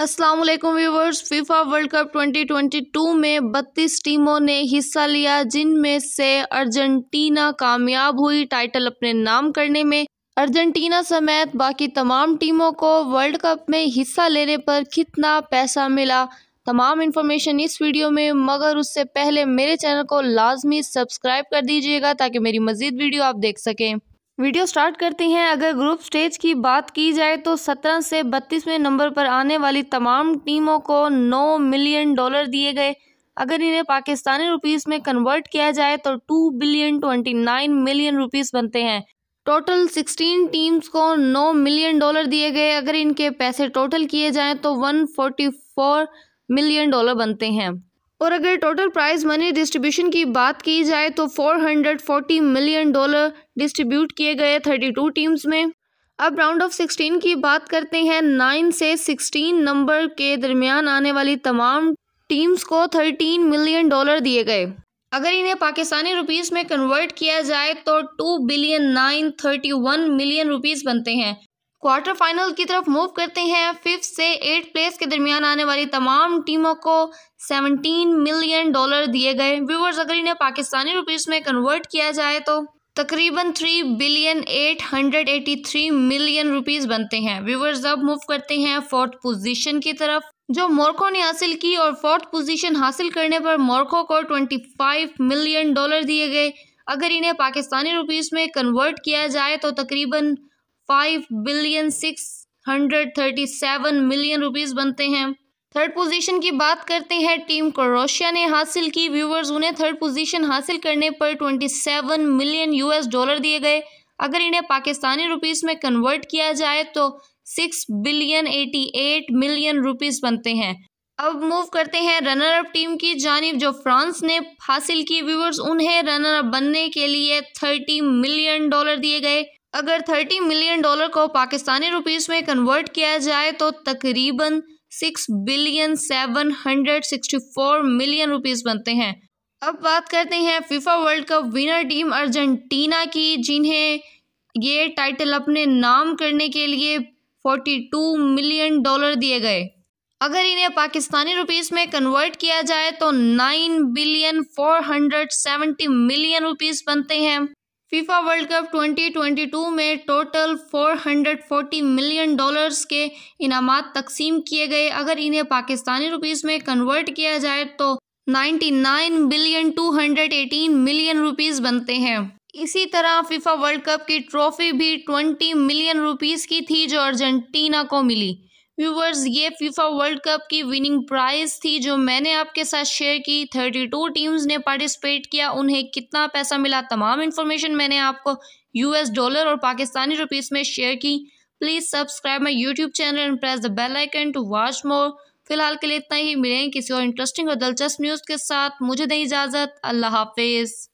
अस्सलाम वालेकुम viewers FIFA World cup 2022 में 32 टीमों ने हिस्सा लिया जिनमें से अर्जेंटीना कामयाब हुई टाइटल अपने नाम करने में अर्जेंटीना समेत बाकी तमाम टीमों को वर्ल्ड कप में हिस्सा लेने पर कितना पैसा मिला तमाम इन्फॉर्मेशन इस वीडियो में मगर उससे पहले मेरे चैनल को लाजमी सब्सक्राइब कर दीजिएगा ताकि मेरी मज़ीद वीडियो आप देख सकें वीडियो स्टार्ट करते हैं अगर ग्रुप स्टेज की बात की जाए तो सत्रह से बत्तीसवें नंबर पर आने वाली तमाम टीमों को नौ मिलियन डॉलर दिए गए अगर इन्हें पाकिस्तानी रुपीस में कन्वर्ट किया जाए तो two billion twenty nine million rupees बनते हैं टोटल सिक्सटीन टीम्स को नौ मिलियन डॉलर दिए गए अगर इनके पैसे टोटल किए जाएँ तो वन फोर मिलियन डॉलर बनते हैं और अगर टोटल प्राइज मनी डिस्ट्रीब्यूशन की बात की जाए तो 440 मिलियन डॉलर डिस्ट्रीब्यूट किए गए 32 टीम्स में अब राउंड ऑफ 16 की बात करते हैं 9 से 16 नंबर के दरमियान आने वाली तमाम टीम्स को 13 मिलियन डॉलर दिए गए अगर इन्हें पाकिस्तानी रुपीस में कन्वर्ट किया जाए तो two billion nine thirty one million rupees बनते हैं क्वार्टर फाइनल की तरफ मूव करते हैं फिफ्थ से एट प्लेस के दरमियान आने वाली तमाम टीमों को 17 मिलियन डॉलर दिए गए व्यूवर्स अगर इन्हें पाकिस्तानी रुपीस में कन्वर्ट किया जाए तो तकरीबन three billion eight hundred eighty three million rupees बनते हैं व्यूवर्स अब मूव करते हैं फोर्थ पोजीशन की तरफ जो मोरको ने हासिल की और फोर्थ पोजीशन हासिल करने पर मोरको को फाइव मिलियन डॉलर दिए गए अगर इन्हें पाकिस्तानी रुपीज में कन्वर्ट किया जाए तो तकरीबन five billion six hundred thirty seven million rupees बनते हैं थर्ड पोजीशन की बात करते हैं टीम क्रोशिया ने हासिल की व्यूवर्स उन्हें थर्ड पोजीशन हासिल करने पर twenty seven million US dollar दिए गए अगर इन्हें पाकिस्तानी रुपीज़ में कन्वर्ट किया जाए तो six billion eighty eight million rupees बनते हैं अब मूव करते हैं रनर अप टीम की जानब जो फ्रांस ने हासिल की व्यूवर्स उन्हें रनर अप बनने के लिए थर्टी मिलियन डॉलर दिए गए अगर 30 मिलियन डॉलर को पाकिस्तानी रुपीस में कन्वर्ट किया जाए तो तकरीबन 6 बिलियन 764 मिलियन रुपीस बनते हैं अब बात करते हैं FIFA World Cup winner team Argentina की जिन्हें ये टाइटल अपने नाम करने के लिए 42 मिलियन डॉलर दिए गए अगर इन्हें पाकिस्तानी रुपीस में कन्वर्ट किया जाए तो 9 बिलियन 470 मिलियन रुपीस बनते हैं फीफा वर्ल्ड कप 2022 में टोटल 440 मिलियन डॉलर्स के इनाम तकसीम किए गए अगर इन्हें पाकिस्तानी रुपीस में कन्वर्ट किया जाए तो 99 बिलियन 218 मिलियन रुपीस बनते हैं इसी तरह फीफा वर्ल्ड कप की ट्रॉफी भी 20 मिलियन रुपीस की थी जो अर्जेंटीना को मिली व्यूवर्स ये फीफा वर्ल्ड कप की विनिंग प्राइस थी जो मैंने आपके साथ शेयर की थर्टी टू टीम्स ने पार्टिसिपेट किया उन्हें कितना पैसा मिला तमाम इन्फॉर्मेशन मैंने आपको यूएस डॉलर और पाकिस्तानी रुपीस में शेयर की please subscribe my YouTube channel and press the bell icon to watch more फिलहाल के लिए इतना ही मिलें किसी और इंटरेस्टिंग और दिलचस्प न्यूज़ के साथ मुझे दें इजाज़त अल्लाह हाफिज़